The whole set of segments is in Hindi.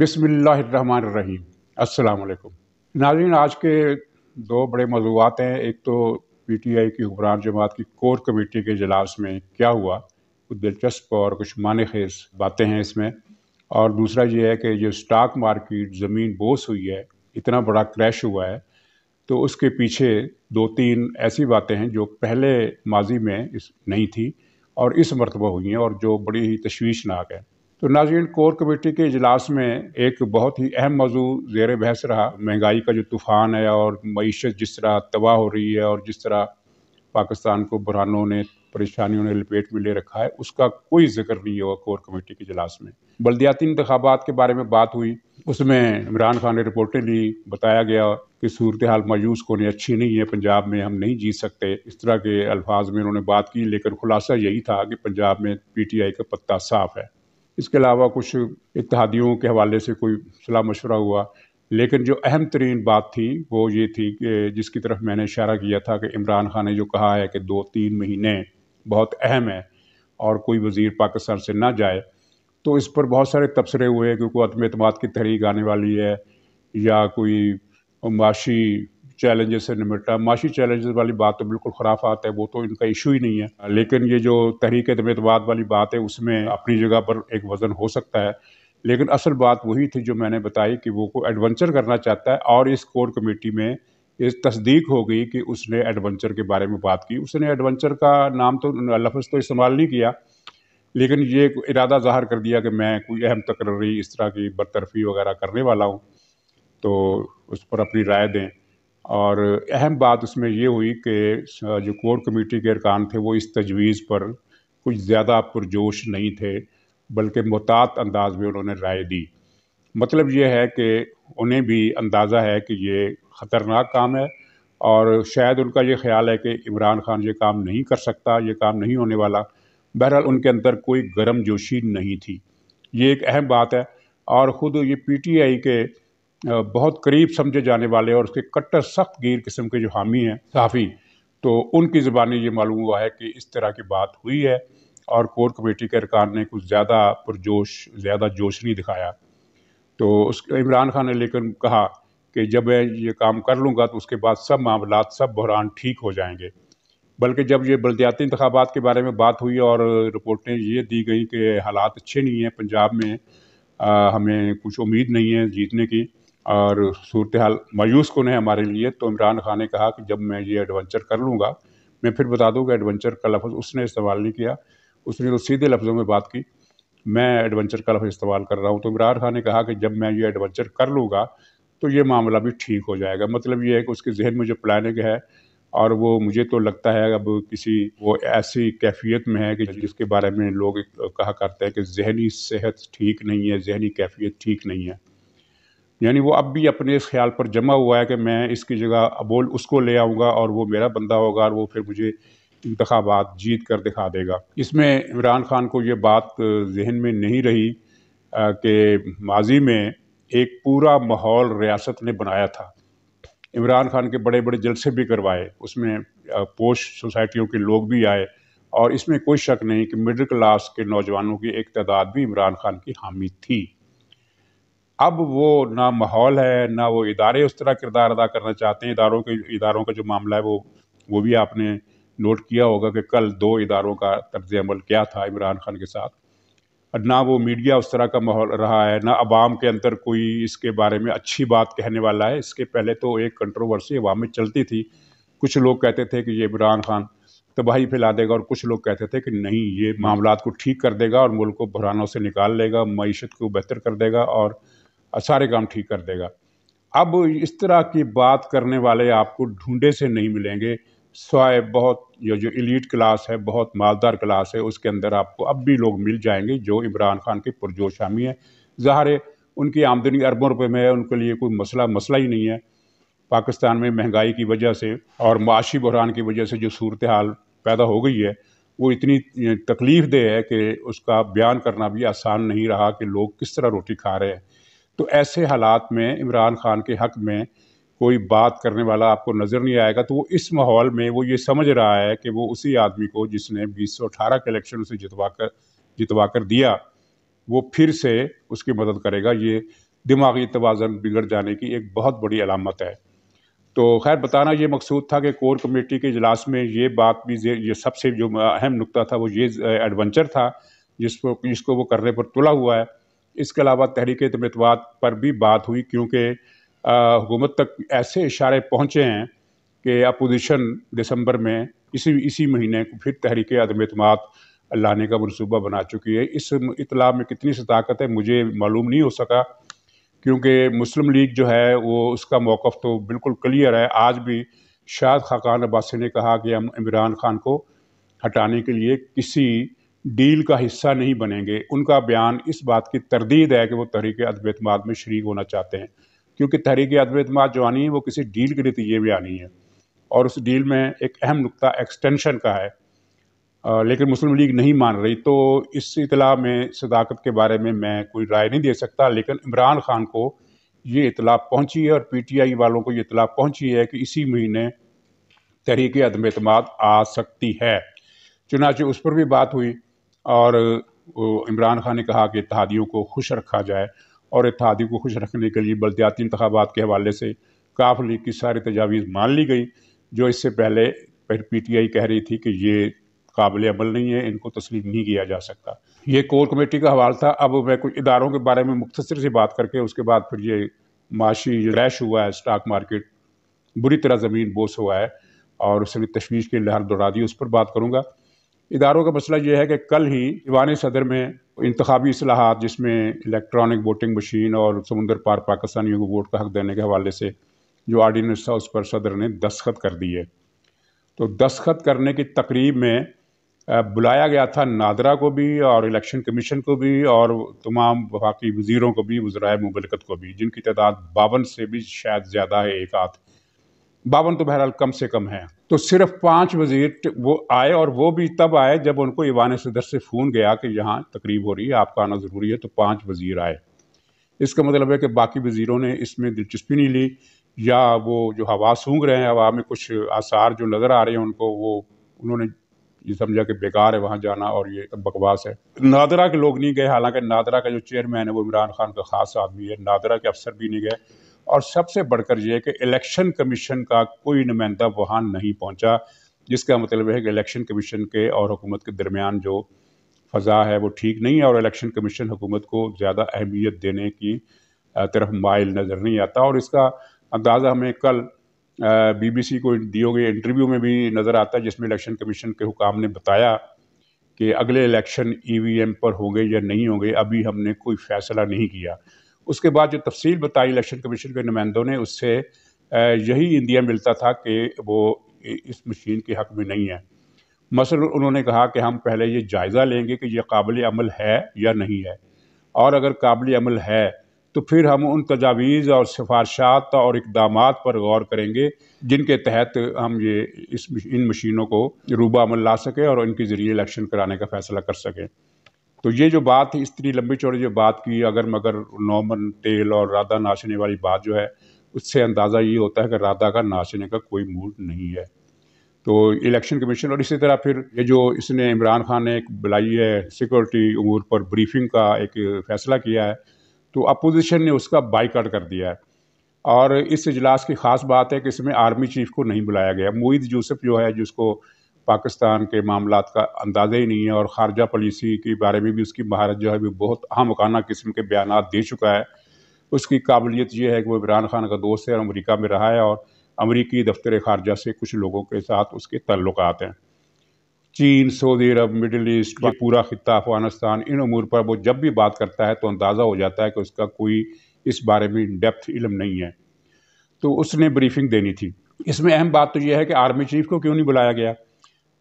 बिसमीम अल्लाम नाजीन आज के दो बड़े मौजूद हैं एक तो पी टी आई की हुबरान जमात की कोर कमेटी के अजलास में क्या हुआ कुछ दिलचस्प और कुछ मान खेज बातें हैं इसमें और दूसरा ये है कि जो स्टॉक मार्केट ज़मीन बोस हुई है इतना बड़ा क्रैश हुआ है तो उसके पीछे दो तीन ऐसी बातें हैं जो पहले माजी में इस नहीं थी और इस मरतबा हुई हैं और जो बड़ी ही तशवीशनाक है तो नाजीन कोर कमेटी के इजलास में एक बहुत ही अहम मौजू जेर बहस रहा महंगाई का जो तूफ़ान है और मीशत जिस तरह तबाह हो रही है और जिस तरह पाकिस्तान को बुरानों ने परेशानियों ने लपेट में ले रखा है उसका कोई जिक्र नहीं हुआ कोर कमेटी के इजलास में बल्दियाती इंतबात के बारे में बात हुई उसमें इमरान खान ने रिपोर्टें ली बताया गया कि सूरत हाल मायूस कोने अच्छी नहीं है पंजाब में हम नहीं जीत सकते इस तरह के अल्फाज में उन्होंने बात की लेकिन खुलासा यही था कि पंजाब में पी टी आई का पत्ता साफ है इसके अलावा कुछ इतिहादियों के हवाले से कोई सलाह मशवरा हुआ लेकिन जो अहम तरीन बात थी वो ये थी कि जिसकी तरफ मैंने इशारा किया था कि इमरान खान ने जो कहा है कि दो तीन महीने बहुत अहम है और कोई वज़ीर पाकिस्तान से ना जाए तो इस पर बहुत सारे तबसरे हुए क्योंकि अतम अतमाद की तहरीक आने वाली है या कोई माशी चैलेंजेस से निमटा माशी चैलेंजेस वाली बात तो बिल्कुल खुराफात है वो तो इनका इशू ही नहीं है लेकिन ये जो तहरीक तमीतवाद वाली बात है उसमें अपनी जगह पर एक वज़न हो सकता है लेकिन असल बात वही थी जो मैंने बताई कि वो को एडवेंचर करना चाहता है और इस कोर कमेटी में इस तस्दीक हो गई कि उसने एडवेंचर के बारे में बात की उसने एडवेंचर का नाम तो लफ्ज़ तो इस्तेमाल नहीं किया लेकिन ये इरादा ज़ाहिर कर दिया कि मैं कोई अहम तकर्री इस तरह की बरतरफी वगैरह करने वाला हूँ तो उस पर अपनी राय दें और अहम बात उसमें ये हुई कि जो कोर कमेटी के अरकान थे वो इस तजवीज़ पर कुछ ज़्यादा पुरजोश नहीं थे बल्कि मोहतात अंदाज में उन्होंने राय दी मतलब ये है कि उन्हें भी अंदाज़ा है कि ये ख़तरनाक काम है और शायद उनका ये ख्याल है कि इमरान खान ये काम नहीं कर सकता ये काम नहीं होने वाला बहरहाल उनके अंदर कोई गर्म जोशी नहीं थी ये एक अहम बात है और ख़ुद ये पीटीआई के बहुत करीब समझे जाने वाले और उसके कट्टर सख्त गिर किस्म के जो हामी हैं साफ़ी तो उनकी ज़बानी ये मालूम हुआ है कि इस तरह की बात हुई है और कोर कमेटी के अरकान ने कुछ ज़्यादा पुरजोश ज़्यादा जोश नहीं दिखाया तो उस इमरान खान ने लेकिन कहा कि जब मैं ये काम कर लूँगा तो उसके बाद सब मामला सब बहरान ठीक हो जाएंगे बल्कि जब ये बलदियाती इंतबात के बारे में बात हुई और रिपोर्टें ये दी गई कि हालात अच्छे नहीं हैं पंजाब में आ, हमें कुछ उम्मीद नहीं है जीतने की और सूरत हाल मायूस कौन है हमारे लिए तो इमरान खान ने कहा कि जब मैं ये एडवेंचर कर लूँगा मैं फिर बता दूँगा एडवेंचर का लफ्ज़ उसने इस्तेमाल नहीं किया उसने तो सीधे लफ्ज़ों में बात की मैं एडवेंचर का लफ्ज़ इस्तेमाल कर रहा हूँ तो इमरान खान ने कहा कि जब मैं ये एडवेंचर कर लूँगा तो ये मामला भी ठीक हो जाएगा मतलब ये है कि उसके जहन में जो प्लानिंग है और वो मुझे तो लगता है अब किसी वो ऐसी कैफियत में है कि जिसके बारे में लोग कहा करते हैं कि जहनी सेहत ठीक नहीं है जहनी कैफियत ठीक नहीं है यानी वो अब भी अपने इस ख्याल पर जमा हुआ है कि मैं इसकी जगह अबोल उसको ले आऊँगा और वो मेरा बंदा होगा और वो फिर मुझे इंतबात जीत कर दिखा देगा इसमें इमरान खान को ये बात जहन में नहीं रही कि माजी में एक पूरा माहौल रियासत ने बनाया था इमरान खान के बड़े बड़े जलसे भी करवाए उसमें पोश सोसाइटियों के लोग भी आए और इसमें कोई शक नहीं कि मिडिल क्लास के नौजवानों की एक तादाद भी इमरान खान की हामी थी अब वो ना माहौल है ना वो इदारे उस तरह किरदार अदा करना चाहते हैं इदारों के इदारों का जो मामला है वो वो भी आपने नोट किया होगा कि कल दो इदारों का तर्ज अमल क्या था इमरान खान के साथ ना वो मीडिया उस तरह का माहौल रहा है ना आवाम के अंदर कोई इसके बारे में अच्छी बात कहने वाला है इसके पहले तो एक कंट्रोवर्सी अवाम में चलती थी कुछ लोग कहते थे कि ये इमरान खान तबाही फैला देगा और कुछ लोग कहते थे कि नहीं ये मामला को ठीक कर देगा और मुल्क को बहरानों से निकाल लेगा मीशत को बेहतर कर देगा और सारे काम ठीक कर देगा अब इस तरह की बात करने वाले आपको ढूंढे से नहीं मिलेंगे स्वाय बहुत ये जो इलीट क्लास है बहुत मालदार क्लास है उसके अंदर आपको अब भी लोग मिल जाएंगे जो इमरान खान के पुरजोश हामी है ज़ाहिर है उनकी आमदनी अरबों रुपये में है उनके लिए कोई मसला मसला ही नहीं है पाकिस्तान में महंगाई की वजह से और माशी बहरान की वजह से जो सूरत हाल पैदा हो गई है वो इतनी तकलीफ़ दे है कि उसका बयान करना भी आसान नहीं रहा कि लोग किस तरह रोटी खा रहे हैं तो ऐसे हालात में इमरान खान के हक में कोई बात करने वाला आपको नज़र नहीं आएगा तो वो इस माहौल में वो ये समझ रहा है कि वो उसी आदमी को जिसने 2018 के इलेक्शन उसे जितवा कर जितवा कर दिया वो फिर से उसकी मदद करेगा ये दिमागी तोज़न बिगड़ जाने की एक बहुत बड़ी अलामत है तो खैर बताना ये मकसूद था कि कोर कमेटी के इजलास में ये बात भी ये सबसे जो अहम नुकता था वो ये एडवेंचर था जिसको जिसको वो करने पर तुला हुआ है इसके अलावा तहरीक तमतवाद पर भी बात हुई क्योंकि हुकूमत तक ऐसे इशारे पहुँचे हैं कि अपोजिशन दिसंबर में इसी इसी महीने फिर तहरीक आदम अतमाद लाने का मनसूबा बना चुकी है इस इतला में कितनी ताकत है मुझे मालूम नहीं हो सका क्योंकि मुस्लिम लीग जो है वो उसका मौक़ तो बिल्कुल क्लियर है आज भी शाह खाकान अब्बासी ने कहा कि हम इमरान खान को हटाने के लिए किसी डील का हिस्सा नहीं बनेंगे उनका बयान इस बात की तरदीद है कि वो तहरीक अदबतमाद में शरीक होना चाहते हैं क्योंकि तहरीक अदबतमाद जो आनी है वो किसी डील के नतीजे तो में आनी है और उस डील में एक अहम नुकता एक्सटेंशन का है आ, लेकिन मुस्लिम लीग नहीं मान रही तो इस इतला में सदाकत के बारे में मैं कोई राय नहीं दे सकता लेकिन इमरान खान को ये इतला पहुंची है और पीटीआई वालों को ये इतला पहुंची है कि इसी महीने तहरीक अदम आ सकती है चुनाचे उस पर भी बात हुई और इमरान खान ने कहा कि इतिहादियों को खुश रखा जाए और इतिहादियों को खुश रखने के लिए बलदियाती इंतबात के हवाले से काफ लीग की सारी तजावीज़ मान ली गई जो इससे पहले पी टी आई कह रही थी कि ये काबिल अमल नहीं है इनको तस्लीम नहीं किया जा सकता ये कोर कमेटी का हवाल था अब मैं कुछ इदारों के बारे में मुख्तर से बात करके उसके बाद फिर ये माशी रैश हुआ है स्टॉक मार्केट बुरी तरह ज़मीन बोस हुआ है और उसने तशवीश की लहर दौड़ा दी उस पर बात करूँगा इदारों का मसला यह है कि कल ही ईवान सदर में इंतबी असलाहत जिसमें इलेक्ट्रॉनिक वोटिंग मशीन और समुंदर पार पाकिस्तानियों को वोट का हक देने के हवाले से जो आर्डीनेंस था उस पर सदर ने दस्खत कर दिए तो दस्खत करने की तकरीब में बुलाया गया था नादरा को भी और इलेक्शन कमीशन को भी और तमाम वफाकी वज़ीरों को भी वज़रा मुबलकत को भी जिनकी तादाद बावन से भी शायद ज़्यादा है एक आध बावन तो बहरहाल कम से कम है तो सिर्फ पाँच वजीर वो आए और वो भी तब आए जब उनको ईवान सदर से फ़ोन गया कि यहाँ तकरीब हो रही है आपका आना ज़रूरी है तो पाँच वज़ीर आए इसका मतलब है कि बाकी वज़ीरों ने इसमें दिलचस्पी नहीं ली या वो जो हवा सूंघ रहे हैं हवा में कुछ आसार जो नज़र आ रहे हैं उनको वो उन्होंने ये समझा कि बेकार है वहाँ जाना और ये बकवास है नादरा के लोग नहीं गए हालांकि नादरा का जो चेयरमैन है वो इमरान खान का खास आदमी है नादरा के अफसर भी नहीं गए और सबसे बढ़कर यह कि इलेक्शन कमीशन का कोई नुमाइंदा वहाँ नहीं पहुँचा जिसका मतलब है कि इलेक्शन कमीशन के और हुकूमत के दरमियान जो फ़जा है वो ठीक नहीं है और इलेक्शन कमीशन हुकूमत को ज़्यादा अहमियत देने की तरफ माइल नज़र नहीं आता और इसका अंदाज़ा हमें कल बीबीसी को दिए गए इंटरव्यू में भी नज़र आता है जिसमें इलेक्शन कमीशन के हुकाम ने बताया कि अगले इलेक्शन ईवीएम पर होंगे या नहीं होंगे अभी हमने कोई फ़ैसला नहीं किया उसके बाद जो तफसील बताई इलेक्शन कमीशन के नुमाइंदों ने उससे यही इंडिया मिलता था कि वो इस मशीन के हक़ में नहीं है मसल उन्होंने कहा कि हम पहले ये जायज़ा लेंगे कि ये काबिल अमल है या नहीं है और अगर काबिल अमल है तो फिर हम उन तजावीज़ और सिफारशात और इकदाम पर गौर करेंगे जिनके तहत हम ये इस इन मशीनों को रूबा अमल ला सकें और इनके ज़रिए इलेक्शन कराने का फ़ैसला कर सकें तो ये जो बात है स्त्री लंबी चौड़ी जो बात की अगर मगर नौमन तेल और राधा नाचने वाली बात जो है उससे अंदाज़ा ये होता है कि राधा का नाचने का कोई मूड नहीं है तो इलेक्शन कमीशन और इसी तरह फिर ये जो इसने इमरान खान ने एक बुलाई है सिक्योरिटी उमूर पर ब्रीफिंग का एक फैसला किया है तो अपोजिशन ने उसका बाइकाट कर दिया है और इस इजलास की ख़ास बात है कि इसमें आर्मी चीफ को नहीं बुलाया गया मोईद यूसुफ जो है जिसको पाकिस्तान के मामला का अंदाज़ा ही नहीं है और ख़ारजा पॉलिसी के बारे में भी उसकी भारत जो है भी बहुत हमकाना किस्म के बयान दे चुका है उसकी काबिलियत यह है कि वो इमरान खान का दोस्त है और अमरीका में रहा है और अमरीकी दफ्तर खारजा से कुछ लोगों के साथ उसके तल्लक हैं चीन सऊदी अरब मिडिल ईस्ट ये पूरा खत्ता अफगानिस्तान इन अमूर पर वो जब भी बात करता है तो अंदाज़ा हो जाता है कि उसका कोई इस बारे में डेप्थ इलम नहीं है तो उसने ब्रीफिंग देनी थी इसमें अहम बात तो यह है कि आर्मी चीफ को क्यों नहीं बुलाया गया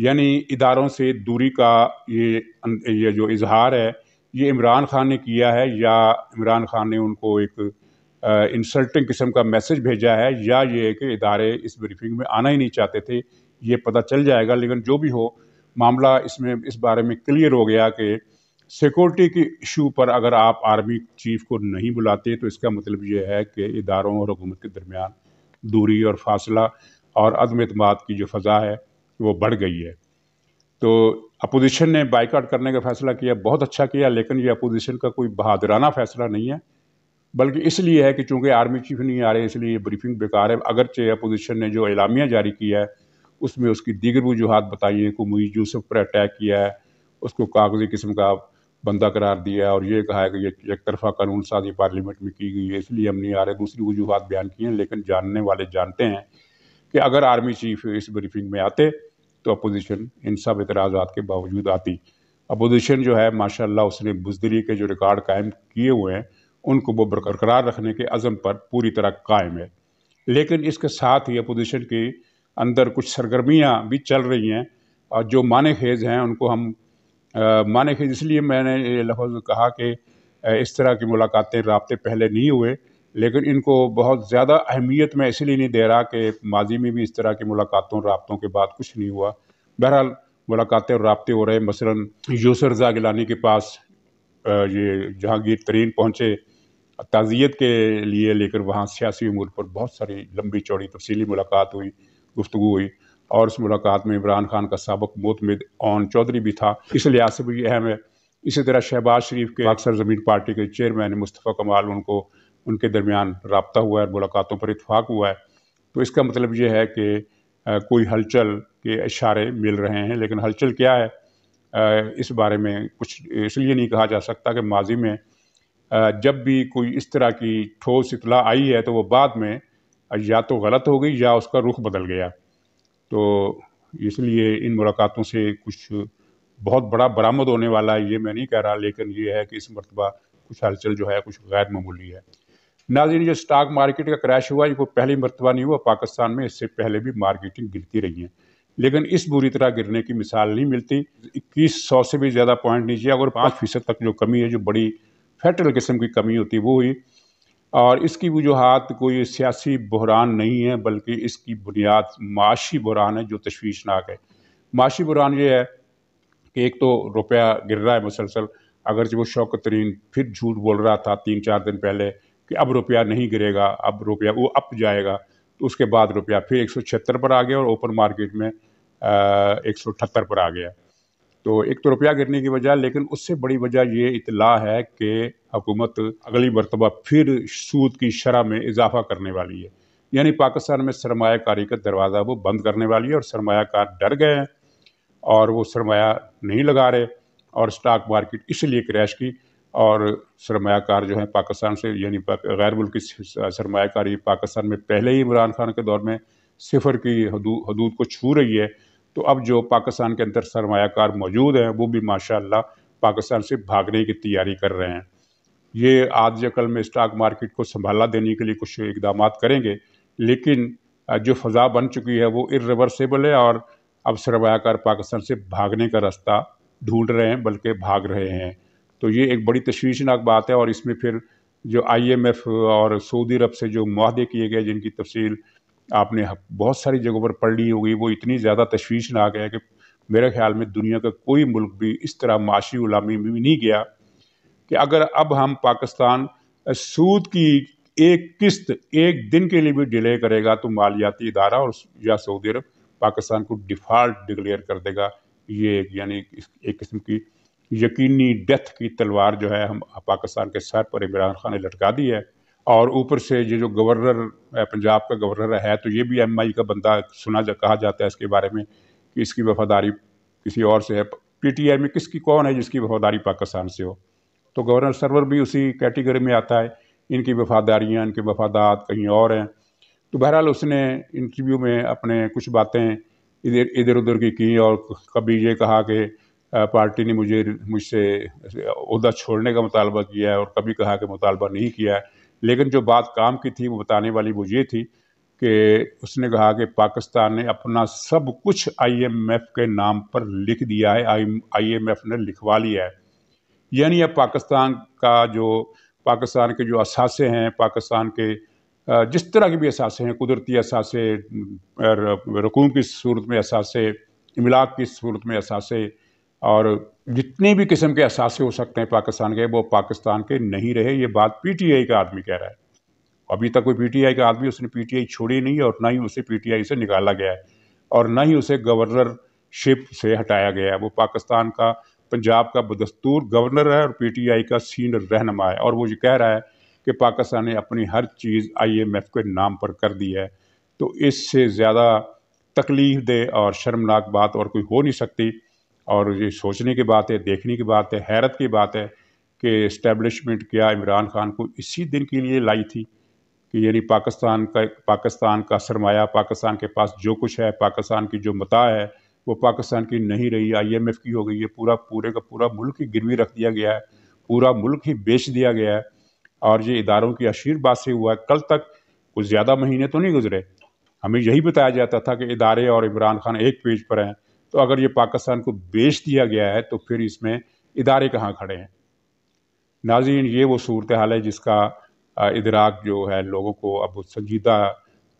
यानी इदारों से दूरी का ये अं, ये जो इजहार है ये इमरान खान ने किया है या इमरान खान ने उनको एक इंसल्टिंग किस्म का मैसेज भेजा है या ये है कि इदारे इस ब्रीफिंग में आना ही नहीं चाहते थे ये पता चल जाएगा लेकिन जो भी हो मामला इसमें इस बारे में क्लियर हो गया कि सिक्योरिटी के इशू पर अगर आप आर्मी चीफ को नहीं बुलाते तो इसका मतलब ये है कि इदारों और हुकूमत के दरमियान दूरी और फासला और अदम अतमाद की जो फ़ज़ा है वो बढ़ गई है तो अपोजिशन ने बाइकआउट करने का फैसला किया बहुत अच्छा किया लेकिन ये अपोजिशन का कोई बहादुराना फैसला नहीं है बल्कि इसलिए है कि चूंकि आर्मी चीफ नहीं आ रहे इसलिए ये ब्रीफिंग बेकार है अगरचे अपोजिशन ने जो एलामिया जारी किया है उसमें उसकी दीगर वजूहत बताई हैं कि मुईज यूसुफ पर अटैक किया है उसको कागजी किस्म का बंदा करार दिया और ये कहा है कि ये एक तरफा कानून साजी पार्लियामेंट में की गई है इसलिए हम नहीं आ रहे दूसरी वजूहत बयान की हैं लेकिन जानने वाले जानते हैं कि अगर आर्मी चीफ इस ब्रीफिंग में आते तो अपोजिशन इन सब इतराज़ात के बावजूद आती अपोजिशन जो है माशाल्लाह उसने बुजदरी के जो रिकॉर्ड कायम किए हुए हैं उनको वो बरकरार रखने के अज़म पर पूरी तरह कायम है लेकिन इसके साथ ही अपोजिशन के अंदर कुछ सरगर्मियाँ भी चल रही हैं और जो माने खेज हैं उनको हम आ, माने खेज इसलिए मैंने ये लफ्ज़ कहा कि इस तरह की मुलाकातें रबते पहले नहीं हुए लेकिन इनको बहुत ज़्यादा अहमियत मैं इसलिए नहीं दे रहा कि माजी में भी इस तरह की मुलाकातों रबतों के बाद कुछ नहीं हुआ बहरहाल मुलाकातें और रबते हो रहे मसला यूसर रजा गिलानी के पास ये जहांगीर तरीन पहुँचे ताज़ियत के लिए लेकर वहाँ सियासी अमूर पर बहुत सारी लंबी चौड़ी तफसीली मुलाकात हुई गुफ्तु हुई और उस मुलाकात में इमरान खान का सबक मोतमद ओन चौधरी भी था इस लिहाज से भी अहम है इसी तरह शहबाज शरीफ के अक्सर ज़मीन पार्टी के चेयरमैन मुस्तफ़ा कमाल उनको उनके दरमियान रबता हुआ है मुलाकातों पर इतफाक़ हुआ है तो इसका मतलब ये है कि कोई हलचल के इशारे मिल रहे हैं लेकिन हलचल क्या है इस बारे में कुछ इसलिए नहीं कहा जा सकता कि माजी में जब भी कोई इस तरह की ठोस इतला आई है तो वो बाद में या तो गलत हो गई या उसका रुख बदल गया तो इसलिए इन मुलाकातों से कुछ बहुत बड़ा बरामद होने वाला है ये मैं नहीं कह रहा लेकिन ये है कि इस मरतबा कुछ हलचल जो है कुछ गैर मामूली है नाजिन जो स्टॉक मार्केट का क्रैश हुआ जो पहली मरतबा नहीं हुआ पाकिस्तान में इससे पहले भी मार्केटिंग गिरती रही है लेकिन इस बुरी तरह गिरने की मिसाल नहीं मिलती इक्कीस सौ से भी ज़्यादा पॉइंट नीचे अगर पाँच फीसद तक जो कमी है जो बड़ी फेटरल किस्म की कमी होती है वो हुई और इसकी वजूहत कोई सियासी बहरान नहीं है बल्कि इसकी बुनियाद माशी बहरान है जो तश्वीशनाक है माशी बहरान ये है कि एक तो रुपया गिर रहा है मुसलसल अगर जो वो शौकत तरीन फिर झूठ बोल रहा था तीन चार दिन पहले कि अब रुपया नहीं गिरेगा अब रुपया वो अप जाएगा तो उसके बाद रुपया फिर एक पर आ गया और ओपन मार्केट में एक पर आ गया तो एक तो रुपया गिरने की वजह लेकिन उससे बड़ी वजह ये इतला है कि हुकूमत अगली मरतबा फिर सूद की शरह में इजाफा करने वाली है यानी पाकिस्तान में सरमाकारी का दरवाज़ा वो बंद करने वाली है और सरमाकार डर गए हैं और वो सरमाया नहीं लगा रहे और स्टॉक मार्केट इसलिए क्रैश की और सरमाकार जो है पाकिस्तान से यानी गैर मुल्की सरमाकारी पाकिस्तान में पहले ही इमरान खान के दौर में सिफर की हदू, हदूद को छू रही है तो अब जो पाकिस्तान के अंदर सरमाकार मौजूद हैं वो भी माशा पाकिस्तान से भागने की तैयारी कर रहे हैं ये आज या कल में स्टॉक मार्केट को संभाला देने के लिए कुछ इकदाम करेंगे लेकिन जो फ़ज़ा बन चुकी है वो इिवर्सेबल है और अब सरमाकार पाकिस्तान से भागने का रास्ता ढूंढ रहे हैं बल्कि भाग रहे हैं तो ये एक बड़ी तशवीशनाक बात है और इसमें फिर जो आईएमएफ और सऊदी अरब से जो माहदे किए गए जिनकी तफसील आपने बहुत सारी जगहों पर पढ़ ली होगी वो इतनी ज़्यादा तशवीशनाक है कि मेरे ख्याल में दुनिया का कोई मुल्क भी इस तरह माशी गुलामी में भी नहीं गया कि अगर अब हम पाकिस्तान सूद की एक किस्त एक दिन के लिए भी डिले करेगा तो मालियाती इदारा और या सऊदी अरब पाकिस्तान को डिफ़ाल्ट डिक्लेयर कर देगा ये एक यानी एक किस्म की यकीनी डेथ की तलवार जो है हम पाकिस्तान के सर पर इमरान खान ने लटका दी है और ऊपर से ये जो गवर्नर पंजाब का गवर्नर है तो ये भी एम आई का बंदा सुना जा कहा जाता है इसके बारे में कि इसकी वफादारी किसी और से है पी टी आई में किसकी कौन है जिसकी वफादारी पाकिस्तान से हो तो गवर्नर सरवर भी उसी कैटेगरी में आता है इनकी वफादारियाँ इनके वफादात कहीं और हैं तो बहरहाल उसने इंटरव्यू में अपने कुछ बातें इधर इधर उधर की की और कभी ये कहा कि पार्टी ने मुझे मुझसे अहदा छोड़ने का मुतालबा किया है और कभी कहा कि मुतालबा नहीं किया है लेकिन जो बात काम की थी वो बताने वाली वो ये थी कि उसने कहा कि पाकिस्तान ने अपना सब कुछ आईएमएफ के नाम पर लिख दिया है आईएमएफ ने लिखवा लिया है यानी अब पाकिस्तान का जो पाकिस्तान के जो असासे हैं पाकिस्तान के जिस तरह के भी असासे हैं कुदरती असासे रकूम की सूरत में असासे इमलाक की सूरत में असासे और जितने भी किस्म के असासे हो सकते हैं पाकिस्तान के वो पाकिस्तान के नहीं रहे ये बात पीटीआई का आदमी कह रहा है अभी तक कोई पीटीआई का आदमी उसने पीटीआई छोड़ी नहीं और ना ही उसे पीटीआई से निकाला गया है और ना ही उसे गवर्नरशिप से हटाया गया है वो पाकिस्तान का पंजाब का बदस्तूर गवर्नर है और पी का सीनियर रहनमा है और वो ये कह रहा है कि पाकिस्तान ने अपनी हर चीज़ आईएमएफ के नाम पर कर दी है तो इससे ज़्यादा तकलीफ दे और शर्मनाक बात और कोई हो नहीं सकती और ये सोचने की बात है देखने की बात है हैरत की बात है कि इस्टेब्लिशमेंट क्या इमरान खान को इसी दिन के लिए लाई थी कि यानी पाकिस्तान का पाकिस्तान का सरमाया पाकिस्तान के पास जो कुछ है पाकिस्तान की जो मता है वो पाकिस्तान की नहीं रही आईएमएफ की हो गई है पूरा पूरे का पूरा मुल्क ही गिरवी रख दिया गया है पूरा मुल्क ही बेच दिया गया है और ये इदारों की आशीर्वाद से हुआ है कल तक कुछ ज़्यादा महीने तो नहीं गुजरे हमें यही बताया जाता था कि इदारे और इमरान खान एक पेज पर हैं तो अगर ये पाकिस्तान को बेच दिया गया है तो फिर इसमें इदारे कहाँ खड़े हैं नाजीन ये वो सूरत हाल है जिसका इदराक जो है लोगों को अब संजीदा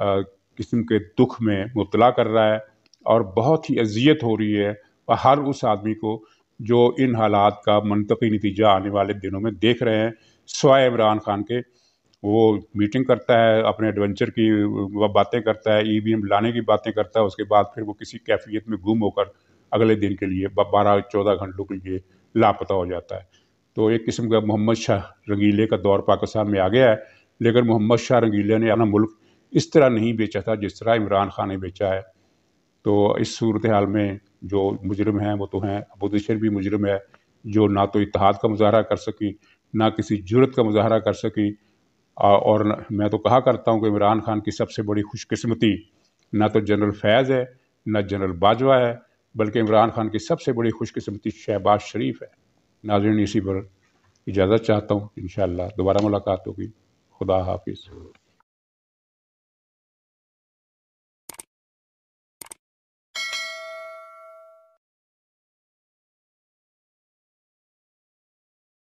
किस्म के दुख में मुबला कर रहा है और बहुत ही अजियत हो रही है और हर उस आदमी को जो इन हालात का मनतकी नतीजा आने वाले दिनों में देख रहे हैं सवाए इमरान खान के वो मीटिंग करता है अपने एडवेंचर की बातें करता है ई लाने की बातें करता है उसके बाद फिर वो किसी कैफियत में गुम होकर अगले दिन के लिए बारह चौदह घंटों के लिए लापता हो जाता है तो एक किस्म का मोहम्मद शाह रंगीले का दौर पाकिस्तान में आ गया है लेकिन मोहम्मद शाह रंगीले ने अपना मुल्क इस तरह नहीं बेचा था जिस तरह इमरान खान ने बेचा है तो इस सूरत हाल में जो मुजरम हैं वो तो हैं अबूदशर भी मुजरम है जो ना तो इतिहाद का मुजाहरा कर सकी ना किसी जरूरत का मुजाहरा कर सकी और मैं तो कहा करता हूँ कि इमरान खान की सबसे बड़ी खुशकस्मती ना तो जनरल फैज़ है ना जनरल बाजवा है बल्कि इमरान खान की सबसे बड़ी खुशकस्मती शहबाज शरीफ है नाजरन इसी पर इजाज़त चाहता हूँ इन दोबारा मुलाकात होगी खुदा हाफिज़